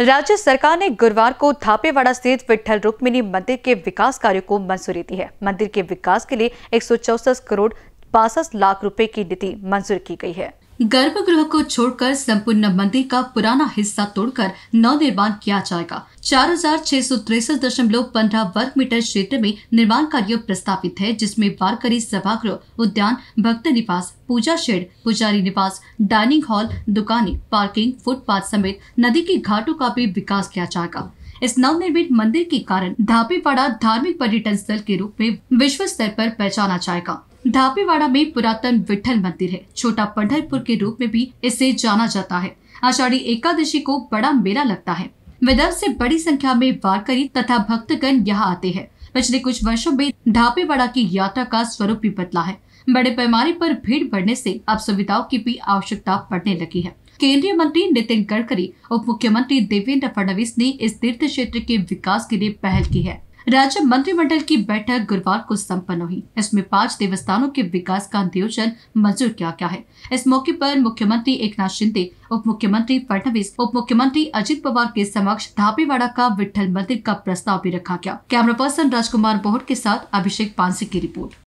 राज्य सरकार ने गुरुवार को थापेवाड़ा स्थित विठल रुक्मिनी मंदिर के विकास कार्यों को मंजूरी दी है मंदिर के विकास के लिए एक करोड़ बासठ लाख रुपए की नीति मंजूर की गई है गर्भगृह को छोड़कर संपूर्ण मंदिर का पुराना हिस्सा तोड़कर निर्माण किया जाएगा चार हजार छह सौ तिरसठ दशमलव पंद्रह वर्ग मीटर क्षेत्र में निर्माण कार्य प्रस्तावित है जिसमें बारकरी सभागृह उद्यान भक्त निवास पूजा शेड पुजारी निवास डाइनिंग हॉल दुकानें पार्किंग फुटपाथ समेत नदी के घाटों का भी विकास किया जाएगा इस नवनिर्मित मंदिर के कारण धापीपाड़ा धार्मिक पर्यटन स्थल के रूप में विश्व स्तर पर पहचाना जाएगा ढापेवाड़ा में पुरातन विठल मंदिर है छोटा पंडरपुर के रूप में भी इसे जाना जाता है आषाढ़ी एकादशी को बड़ा मेला लगता है विदर्भ से बड़ी संख्या में वारकरी तथा भक्तगण यहाँ आते हैं पिछले कुछ वर्षों में ढापेवाड़ा की यात्रा का स्वरूप भी बदला है बड़े पैमाने पर भीड़ बढ़ने से अब सुविधाओं की भी आवश्यकता पड़ने लगी है केंद्रीय मंत्री नितिन गडकरी उप मुख्यमंत्री देवेंद्र फडणवीस ने इस तीर्थ क्षेत्र के विकास के लिए पहल की है राज्य मंत्रिमंडल की बैठक गुरुवार को सम्पन्न हुई इसमें पांच देवस्थानों के विकास का नियोजन मंजूर किया गया है इस मौके पर मुख्यमंत्री एकनाथ शिंदे उप मुख्यमंत्री फडणवीस उप मुख्यमंत्री अजित पवार के समक्ष धापीवाड़ा का विठल मंदिर का प्रस्ताव भी रखा गया कैमरा पर्सन राजकुमार बोहट के साथ अभिषेक पांसी की रिपोर्ट